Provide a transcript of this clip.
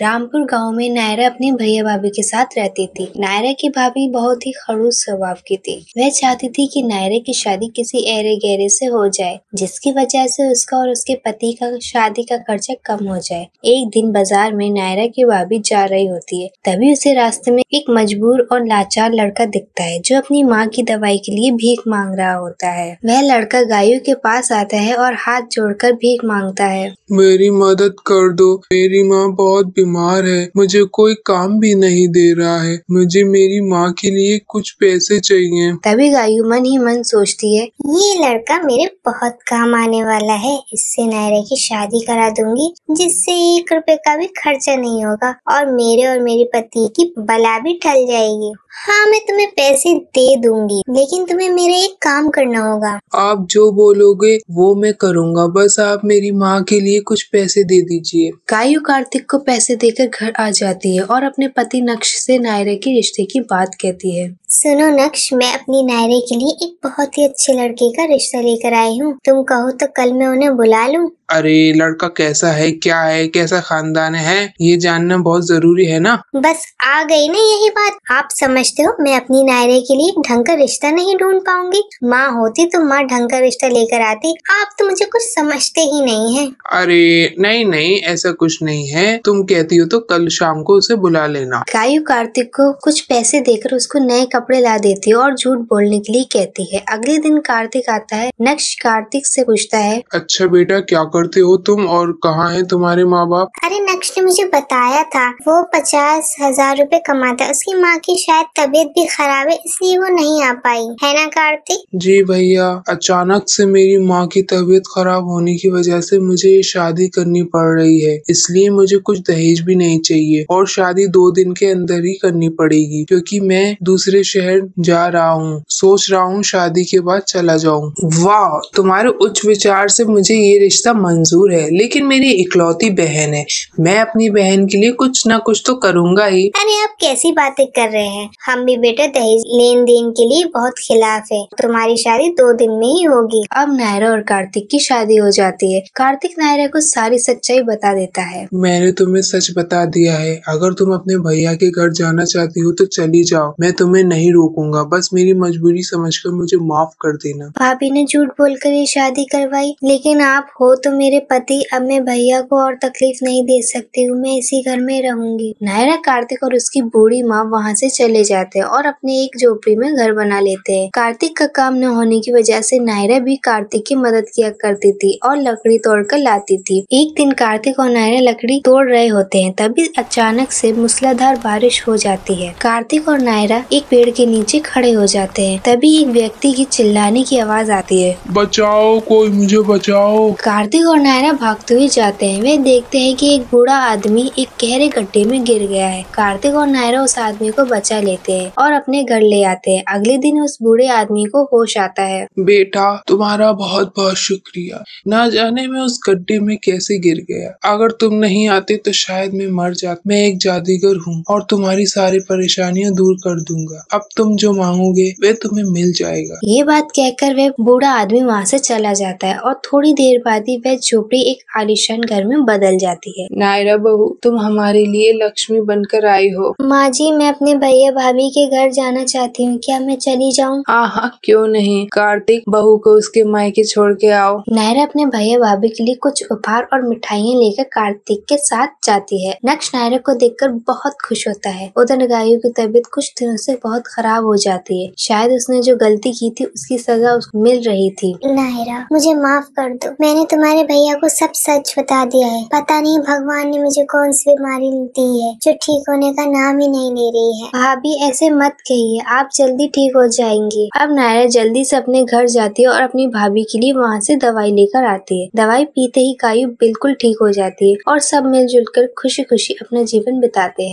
रामपुर गांव में नायरा अपने भैया भाभी के साथ रहती थी नायरा की भाभी बहुत ही खड़ूस स्वभाव की थी वह चाहती थी कि नायरा की शादी किसी एरे गहरे से हो जाए जिसकी वजह से उसका और उसके पति का शादी का खर्चा कम हो जाए एक दिन बाजार में नायरा की भाभी जा रही होती है तभी उसे रास्ते में एक मजबूर और लाचार लड़का दिखता है जो अपनी माँ की दवाई के लिए भीख मांग रहा होता है वह लड़का गायों के पास आता है और हाथ जोड़कर भीख मांगता है मेरी मदद कर दो मेरी माँ बहुत बीमार है मुझे कोई काम भी नहीं दे रहा है मुझे मेरी माँ के लिए कुछ पैसे चाहिए तभी गायु मन ही मन सोचती है ये लड़का मेरे बहुत काम आने वाला है इससे नायरे की शादी करा दूंगी जिससे एक रुपए का भी खर्चा नहीं होगा और मेरे और मेरे पति की बला भी टल जाएगी हाँ मैं तुम्हें पैसे दे दूंगी लेकिन तुम्हें मेरे एक काम करना होगा आप जो बोलोगे वो मैं करूँगा बस आप मेरी माँ के लिए कुछ पैसे दे दीजिए कायू कार्तिक को पैसे देकर घर आ जाती है और अपने पति नक्श से नायरे के रिश्ते की बात कहती है सुनो नक्श मैं अपनी नायरे के लिए एक बहुत ही अच्छे लड़के का रिश्ता लेकर आई हूँ तुम कहो तो कल मैं उन्हें बुला लूँ अरे लड़का कैसा है क्या है कैसा खानदान है ये जानना बहुत जरूरी है ना बस आ गई ना यही बात आप समझते हो मैं अपनी नायरे के लिए ढंग का रिश्ता नहीं ढूंढ पाऊंगी माँ होती तो माँ ढंग का रिश्ता लेकर आती आप तो मुझे कुछ समझते ही नहीं है अरे नहीं नहीं ऐसा कुछ नहीं है तुम कहती हो तो कल शाम को उसे बुला लेना कायु कार्तिक को कुछ पैसे देकर उसको नए कपड़े ला देती है और झूठ बोलने के लिए कहती है अगले दिन कार्तिक आता है नक्श कार्तिक से पूछता है अच्छा बेटा क्या करते हो तुम और कहाँ है तुम्हारे माँ बाप अरे अध्यक्ष ने मुझे बताया था वो पचास हजार रूपए कमाता उसकी माँ की शायद तबीयत भी खराब है इसलिए वो नहीं आ पाई है ना कार्तिक जी भैया अचानक से मेरी माँ की तबीयत खराब होने की वजह से मुझे ये शादी करनी पड़ रही है इसलिए मुझे कुछ दहेज भी नहीं चाहिए और शादी दो दिन के अंदर ही करनी पड़ेगी क्योंकि मैं दूसरे शहर जा रहा हूँ सोच रहा हूँ शादी के बाद चला जाऊँ वाह तुम्हारे उच्च विचार से मुझे ये रिश्ता मंजूर है लेकिन मेरी इकलौती बहन है मैं मैं अपनी बहन के लिए कुछ ना कुछ तो करूँगा ही अरे आप कैसी बातें कर रहे हैं हम भी बेटा दहेज लेन देन के लिए बहुत खिलाफ है तुम्हारी शादी दो दिन में ही होगी अब नायरा और कार्तिक की शादी हो जाती है कार्तिक नायरा को सारी सच्चाई बता देता है मैंने तुम्हें सच बता दिया है अगर तुम अपने भैया के घर जाना चाहती हो तो चली जाओ मैं तुम्हें नहीं रोकूंगा बस मेरी मजबूरी कर मुझे माफ कर देना भाभी ने झूठ बोलकर ये शादी करवाई लेकिन आप हो तो मेरे पति अब मैं भैया को और तकलीफ नहीं दे सकती सकती हूँ मैं इसी घर में रहूंगी नायरा कार्तिक और उसकी बूढ़ी माँ वहाँ से चले जाते हैं और अपने एक झोपड़ी में घर बना लेते हैं कार्तिक का काम न होने की वजह से नायरा भी कार्तिक की मदद किया करती थी और लकड़ी तोड़कर लाती थी एक दिन कार्तिक और नायरा लकड़ी तोड़ रहे होते हैं तभी अचानक से मूसलाधार बारिश हो जाती है कार्तिक और नायरा एक पेड़ के नीचे खड़े हो जाते हैं तभी एक व्यक्ति की चिल्लाने की आवाज आती है बचाओ कोई मुझे बचाओ कार्तिक और नायरा भागते हुए जाते हैं वे देखते हैं कि एक बूढ़ा बूढ़ा आदमी एक गहरे गड्ढे में गिर गया है कार्तिक और नायरा उस आदमी को बचा लेते हैं और अपने घर ले आते हैं अगले दिन उस बूढ़े आदमी को होश आता है बेटा तुम्हारा बहुत बहुत शुक्रिया न जाने में उस गड्ढे में कैसे गिर गया अगर तुम नहीं आते तो शायद मैं मर जाता मैं एक जादूगर हूँ और तुम्हारी सारी परेशानियाँ दूर कर दूंगा अब तुम जो मांगोगे वे तुम्हें मिल जाएगा ये बात कहकर वह बूढ़ा आदमी वहाँ से चला जाता है और थोड़ी देर बाद ही वह झोपड़ी एक आलिशान घर में बदल जाती है नायरा मायरा बहू तुम हमारे लिए लक्ष्मी बनकर आई हो माँ जी मैं अपने भैया भाभी के घर जाना चाहती हूँ क्या मैं चली जाऊँ आहा हाँ क्यों नहीं कार्तिक बहू को उसके मायके छोड़ के आओ नायरा अपने भैया भाभी के लिए कुछ उपहार और मिठाइयाँ लेकर कार्तिक के साथ जाती है नक्श नायरा को कर बहुत खुश होता है उधर गायों की तबीयत कुछ दिनों ऐसी बहुत खराब हो जाती है शायद उसने जो गलती की थी उसकी सजा उसको मिल रही थी नायरा मुझे माफ कर दो मैंने तुम्हारे भैया को सब सच बता दिया है पता नहीं भगवान ने मुझे कौन सी बीमारी दी है जो ठीक होने का नाम ही नहीं ले रही है भाभी ऐसे मत कहिए आप जल्दी ठीक हो जाएंगी अब नायरा जल्दी से अपने घर जाती है और अपनी भाभी के लिए वहाँ से दवाई लेकर आती है दवाई पीते ही कायू बिल्कुल ठीक हो जाती है और सब मिलजुल कर खुशी खुशी अपना जीवन बिताते हैं